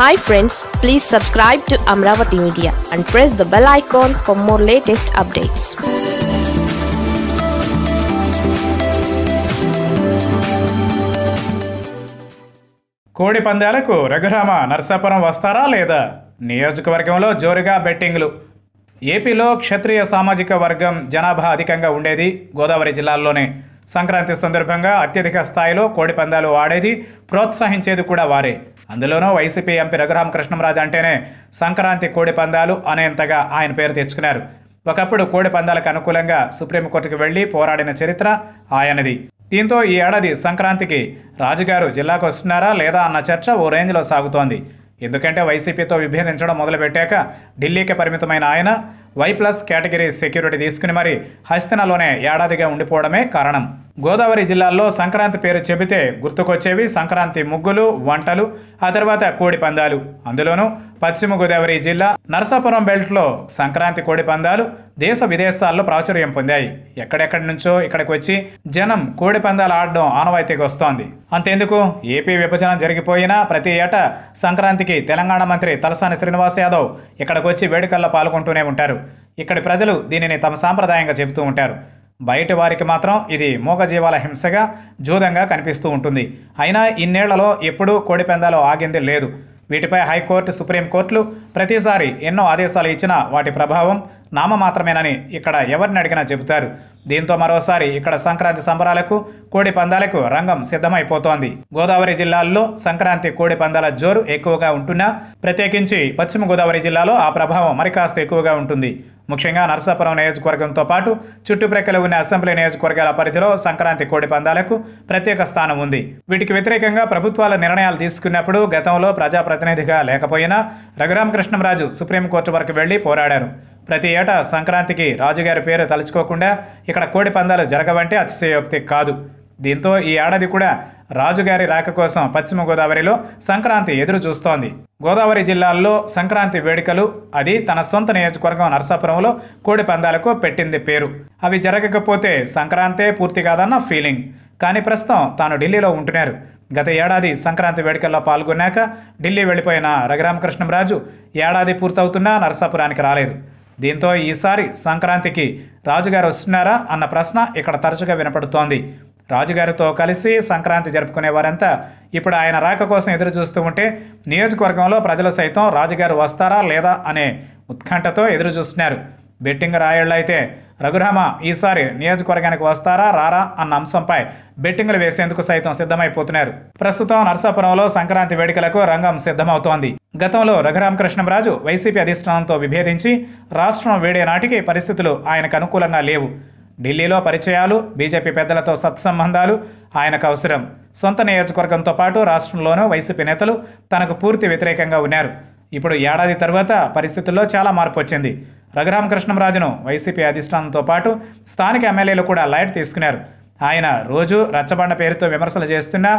hi friends please subscribe to Amaravati media and press the bell icon for more latest updates కోడి పందాలకు రఘురామ నర్సాపురం వస్తారా లేదా నియోజకవర్గంలో జోరుగా బెట్టింగ్లు ఏపీలో క్షత్రియ సామాజిక వర్గం జనాభా అధికంగా ఉండేది గోదావరి జిల్లాల్లోనే సంక్రాంతి సందర్భంగా అత్యధిక స్థాయిలో కోడి పందాలు ఆడేది ప్రోత్సహించేది కూడా వారే అందులోనూ వైసీపీ ఎంపీ రఘురామ కృష్ణంరాజు అంటేనే సంక్రాంతి కోడి పందాలు అనేంతగా ఆయన పేరు తెచ్చుకున్నారు ఒకప్పుడు కోడి పందాలకు అనుకూలంగా సుప్రీంకోర్టుకు వెళ్లి పోరాడిన చరిత్ర ఆయనది దీంతో ఈ ఏడాది సంక్రాంతికి రాజుగారు జిల్లాకు వస్తున్నారా లేదా అన్న చర్చ ఓ రేంజ్లో సాగుతోంది ఎందుకంటే వైసీపీతో విభేదించడం మొదలుపెట్టాక ఢిల్లీకి పరిమితమైన ఆయన వై ప్లస్ కేటగిరీ సెక్యూరిటీ తీసుకుని మరి హస్తినలోనే ఏడాదిగా ఉండిపోవడమే కారణం గోదావరి జిల్లాల్లో సంక్రాంతి పేరు చెబితే గుర్తుకొచ్చేవి సంక్రాంతి ముగ్గులు వంటలు ఆ తర్వాత కోడి పందాలు అందులోనూ పశ్చిమ గోదావరి జిల్లా నరసాపురం బెల్ట్లో సంక్రాంతి కోడి పందాలు దేశ విదేశాల్లో ప్రాచుర్యం పొందాయి ఎక్కడెక్కడి నుంచో ఇక్కడికి వచ్చి జనం కోడి పందాలు ఆడడం ఆనవాయితీకి వస్తోంది అంతేందుకు ఏపీ విభజన జరిగిపోయినా ప్రతి ఏటా సంక్రాంతికి తెలంగాణ మంత్రి తలసాని శ్రీనివాస్ యాదవ్ ఇక్కడికి వచ్చి వేడుకల్లో పాల్గొంటూనే ఉంటారు ఇక్కడి ప్రజలు దీనిని తమ సాంప్రదాయంగా చెబుతూ ఉంటారు బయటి వారికి మాత్రం ఇది మూగజీవాల హింసగా జూదంగా కనిపిస్తూ ఉంటుంది అయినా ఇన్నేళ్లలో ఎప్పుడూ కోడిపెందాలు ఆగింది లేదు వీటిపై హైకోర్టు సుప్రీంకోర్టులు ప్రతిసారి ఎన్నో ఆదేశాలు ఇచ్చినా వాటి ప్రభావం నామ మాత్రమేనని ఇక్కడ ఎవరిని అడిగినా చెబుతారు దీంతో మరోసారి ఇక్కడ సంక్రాంతి సంబరాలకు కోడి పందాలకు రంగం సిద్ధమైపోతోంది గోదావరి జిల్లాల్లో సంక్రాంతి కోడి పందాల జోరు ఎక్కువగా ఉంటున్నా ప్రత్యేకించి పశ్చిమ గోదావరి జిల్లాలో ఆ ప్రభావం మరికాస్త ఎక్కువగా ఉంటుంది ముఖ్యంగా నరసాపురం నియోజకవర్గంతో పాటు చుట్టుప్రక్కల ఉన్న అసెంబ్లీ నియోజకవర్గాల పరిధిలో సంక్రాంతి కోడి పందాలకు ప్రత్యేక స్థానం ఉంది వీటికి వ్యతిరేకంగా ప్రభుత్వాల నిర్ణయాలు తీసుకున్నప్పుడు గతంలో ప్రజాప్రతినిధిగా లేకపోయినా రఘురామకృష్ణంరాజు సుప్రీంకోర్టు వరకు వెళ్లి పోరాడారు ప్రతి ఏటా సంక్రాంతికి రాజుగారి పేరు తలుచుకోకుండా ఇక్కడ కోడి పందాలు జరగవంటే అతిశయోక్తి కాదు దీంతో ఈ ఏడాది కూడా రాజుగారి రాక కోసం పశ్చిమ గోదావరిలో సంక్రాంతి ఎదురు చూస్తోంది గోదావరి జిల్లాల్లో సంక్రాంతి వేడుకలు అది తన సొంత నియోజకవర్గం నరసాపురంలో కోడి పందాలకు పెట్టింది పేరు అవి జరగకపోతే సంక్రాంతే పూర్తి కాదన్న ఫీలింగ్ కానీ ప్రస్తుతం తాను ఢిల్లీలో ఉంటున్నారు గత ఏడాది సంక్రాంతి వేడుకల్లో పాల్గొన్నాక ఢిల్లీ వెళ్ళిపోయిన రఘురామకృష్ణంరాజు ఏడాది పూర్తవుతున్నా నరసాపురానికి రాలేదు దీంతో ఈసారి సంక్రాంతికి రాజుగారు వస్తున్నారా అన్న ప్రశ్న ఇక్కడ తరచుగా వినపడుతోంది రాజుగారితో కలిసి సంక్రాంతి జరుపుకునే వారంతా ఇప్పుడు ఆయన రాక కోసం ఎదురు చూస్తూ ఉంటే నియోజకవర్గంలో ప్రజలు సైతం రాజుగారు వస్తారా లేదా అనే ఉత్కంఠతో ఎదురు చూస్తున్నారు బెట్టింగ్ రాయళ్ళు అయితే రఘురామ ఈసారి నియోజకవర్గానికి వస్తారా రారా అన్న అంశంపై బెట్టింగ్లు వేసేందుకు సైతం సిద్ధమైపోతున్నారు ప్రస్తుతం నర్సాపురంలో సంక్రాంతి వేడుకలకు రంగం సిద్ధమవుతోంది గతంలో రఘురామకృష్ణంరాజు వైసీపీ అధిష్టానంతో విభేదించి రాష్ట్రం వేడే నాటికి పరిస్థితులు ఆయనకు అనుకూలంగా లేవు ఢిల్లీలో పరిచయాలు బీజేపీ పెద్దలతో సత్సంబంధాలు ఆయనకు అవసరం సొంత నియోజకవర్గంతో పాటు రాష్ట్రంలోనూ వైసీపీ నేతలు తనకు పూర్తి వ్యతిరేకంగా ఉన్నారు ఇప్పుడు ఏడాది తర్వాత పరిస్థితుల్లో చాలా మార్పు వచ్చింది రఘురామకృష్ణంరాజును వైసీపీ అధిష్టానంతో పాటు స్థానిక ఎమ్మెల్యేలు కూడా లైట్ తీసుకున్నారు ఆయన రోజు రచ్చబండ పేరుతో విమర్శలు చేస్తున్నా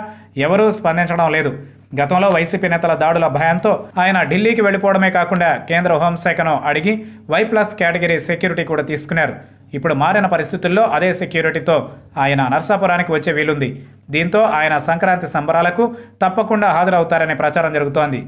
ఎవరూ స్పందించడం లేదు గతంలో వైసీపీ నేతల దాడుల భయంతో ఆయన ఢిల్లీకి వెళ్ళిపోవడమే కాకుండా కేంద్ర హోంశాఖను అడిగి వై ప్లస్ కేటగిరీ సెక్యూరిటీ కూడా తీసుకున్నారు ఇప్పుడు మారిన పరిస్థితుల్లో అదే సెక్యూరిటీతో ఆయన నర్సాపురానికి వచ్చే వీలుంది దీంతో ఆయన సంక్రాంతి సంబరాలకు తప్పకుండా హాజరవుతారనే ప్రచారం జరుగుతోంది